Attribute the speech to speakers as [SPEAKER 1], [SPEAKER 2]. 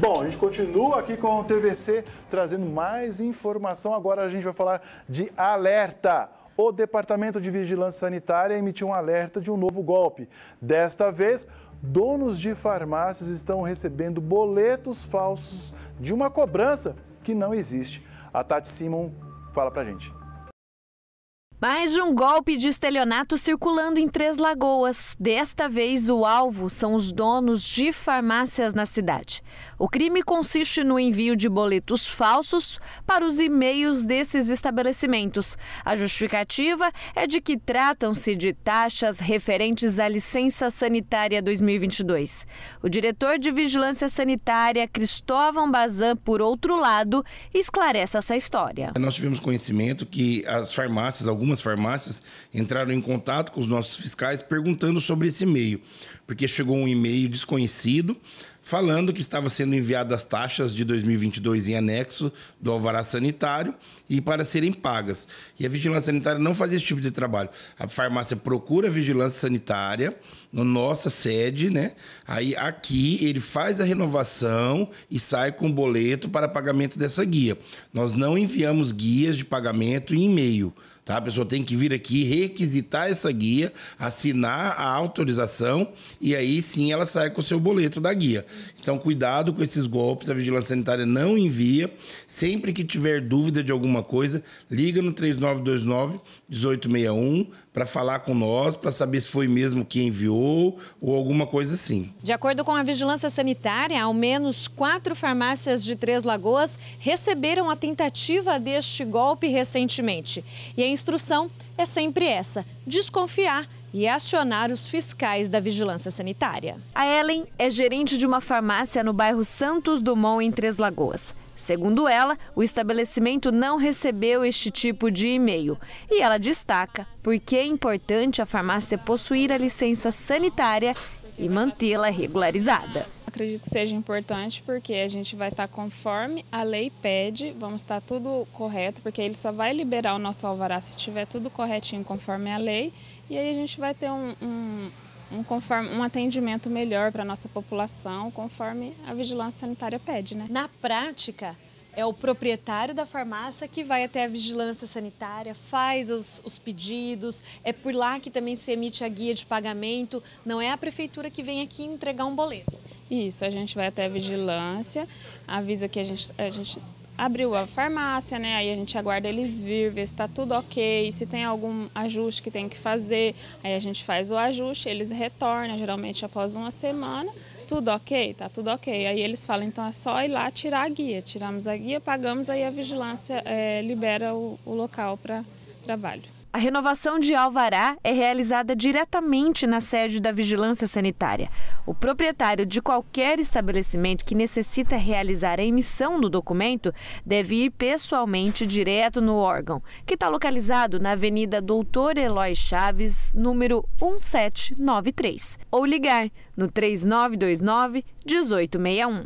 [SPEAKER 1] Bom, a gente continua aqui com o TVC trazendo mais informação. Agora a gente vai falar de alerta. O Departamento de Vigilância Sanitária emitiu um alerta de um novo golpe. Desta vez, donos de farmácias estão recebendo boletos falsos de uma cobrança que não existe. A Tati Simon fala pra gente.
[SPEAKER 2] Mais de um golpe de estelionato circulando em Três Lagoas. Desta vez, o alvo são os donos de farmácias na cidade. O crime consiste no envio de boletos falsos para os e-mails desses estabelecimentos. A justificativa é de que tratam-se de taxas referentes à licença sanitária 2022. O diretor de Vigilância Sanitária, Cristóvão Bazan, por outro lado, esclarece essa história.
[SPEAKER 1] Nós tivemos conhecimento que as farmácias, algumas algumas farmácias entraram em contato com os nossos fiscais perguntando sobre esse e-mail, porque chegou um e-mail desconhecido falando que estava sendo enviadas taxas de 2022 em anexo do alvará sanitário e para serem pagas. E a vigilância sanitária não faz esse tipo de trabalho. A farmácia procura a vigilância sanitária na nossa sede, né? Aí aqui ele faz a renovação e sai com o boleto para pagamento dessa guia. Nós não enviamos guias de pagamento em e-mail. Tá? A pessoa tem que vir aqui, requisitar essa guia, assinar a autorização e aí sim ela sai com o seu boleto da guia. Então, cuidado com esses golpes, a Vigilância Sanitária não envia. Sempre que tiver dúvida de alguma coisa, liga no 3929 1861 para falar com nós, para saber se foi mesmo quem enviou ou alguma coisa assim.
[SPEAKER 2] De acordo com a Vigilância Sanitária, ao menos quatro farmácias de Três Lagoas receberam a tentativa deste golpe recentemente. E a instrução é sempre essa: desconfiar e acionar os fiscais da vigilância sanitária. A Ellen é gerente de uma farmácia no bairro Santos Dumont, em Três Lagoas. Segundo ela, o estabelecimento não recebeu este tipo de e-mail e ela destaca porque é importante a farmácia possuir a licença sanitária e mantê-la regularizada.
[SPEAKER 3] Acredito que seja importante porque a gente vai estar conforme a lei pede, vamos estar tudo correto, porque ele só vai liberar o nosso alvará se tiver tudo corretinho conforme a lei, e aí a gente vai ter um, um, um, conforme, um atendimento melhor para a nossa população, conforme a vigilância sanitária pede. Né? Na prática, é o proprietário da farmácia que vai até a vigilância
[SPEAKER 2] sanitária, faz os, os, pedidos, é por lá que também se emite a guia de
[SPEAKER 3] pagamento, não é a prefeitura que vem aqui entregar um boleto. Isso, a gente vai até a vigilância, avisa que a gente, a gente abriu a farmácia, né? Aí a gente aguarda eles vir, ver se está tudo ok, se tem algum ajuste que tem que fazer. Aí a gente faz o ajuste, eles retornam, geralmente após uma semana. Tudo ok? Tá tudo ok. Aí eles falam, então é só ir lá tirar a guia. Tiramos a guia, pagamos, aí a vigilância é, libera o, o local para trabalho. A renovação de alvará
[SPEAKER 2] é realizada diretamente na sede da Vigilância Sanitária. O proprietário de qualquer estabelecimento que necessita realizar a emissão do documento deve ir pessoalmente direto no órgão, que está localizado na Avenida Doutor Eloy Chaves, número 1793, ou ligar no 3929 1861.